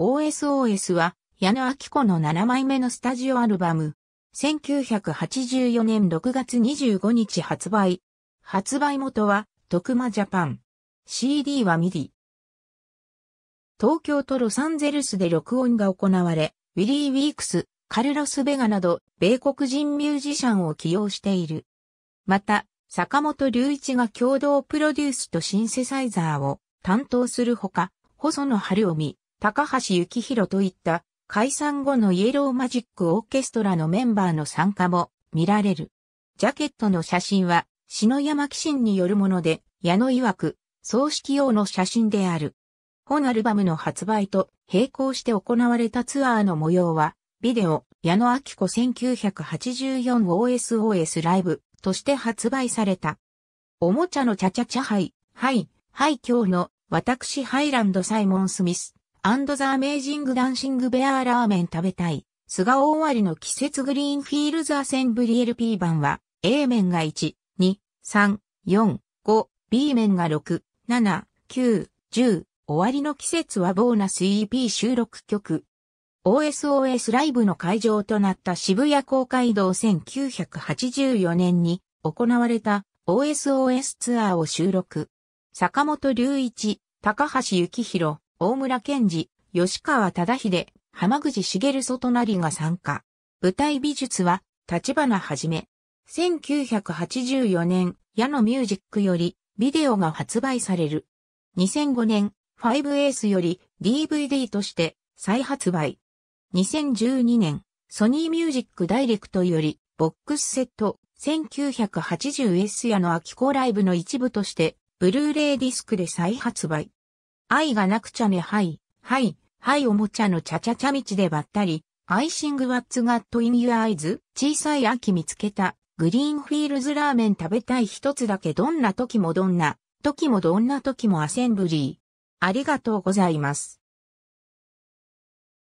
OSOS は、矢野明子の7枚目のスタジオアルバム。1984年6月25日発売。発売元は、徳間ジャパン。CD はミディ。東京とロサンゼルスで録音が行われ、ウィリー・ウィークス、カルロス・ベガなど、米国人ミュージシャンを起用している。また、坂本隆一が共同プロデュースとシンセサイザーを担当するほか、細野晴臣、高橋幸宏といった解散後のイエローマジックオーケストラのメンバーの参加も見られる。ジャケットの写真は篠山紀信によるもので、矢野曰く、葬式用の写真である。本アルバムの発売と並行して行われたツアーの模様は、ビデオ、矢野明子 1984OSOS ライブとして発売された。おもちゃのチャチャチャハイ、はい、はい今日の私ハイランドサイモン・スミス。アンドザメイジングダンシングベアーラーメン食べたい。菅尾終わりの季節グリーンフィールズアセンブリ LP 版は A 面が1、2、3、4、5、B 面が6、7、9、10、終わりの季節はボーナス EP 収録曲。OSOS ライブの会場となった渋谷公会堂1984年に行われた OSOS ツアーを収録。坂本隆一、高橋幸宏、大村健二、吉川忠秀、浜口茂外成が参加。舞台美術は、立花はじめ。1984年、矢野ミュージックより、ビデオが発売される。2005年、ファイブエースより DVD として再発売。2012年、ソニーミュージックダイレクトより、ボックスセット、1980S 矢の秋子ライブの一部として、ブルーレイディスクで再発売。愛がなくちゃねはい、はい、はい、おもちゃのちゃちゃちゃ道でばったり、アイシングワッツガットインユアイズ、小さい秋見つけた、グリーンフィールズラーメン食べたい一つだけどんな時もどんな、時もどんな時もアセンブリー。ありがとうございます。